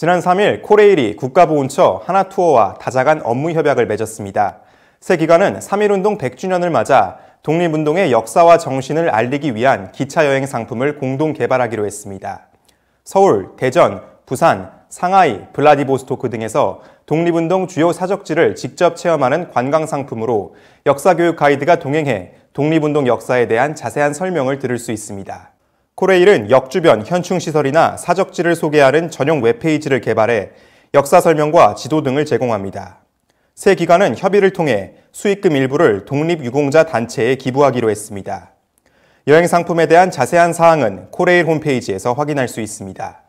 지난 3일 코레일이 국가보훈처 하나투어와 다자간 업무 협약을 맺었습니다. 새 기관은 3.1운동 100주년을 맞아 독립운동의 역사와 정신을 알리기 위한 기차여행 상품을 공동 개발하기로 했습니다. 서울, 대전, 부산, 상하이, 블라디보스토크 등에서 독립운동 주요 사적지를 직접 체험하는 관광 상품으로 역사교육 가이드가 동행해 독립운동 역사에 대한 자세한 설명을 들을 수 있습니다. 코레일은 역 주변 현충시설이나 사적지를 소개하는 전용 웹페이지를 개발해 역사 설명과 지도 등을 제공합니다. 새 기관은 협의를 통해 수익금 일부를 독립유공자 단체에 기부하기로 했습니다. 여행 상품에 대한 자세한 사항은 코레일 홈페이지에서 확인할 수 있습니다.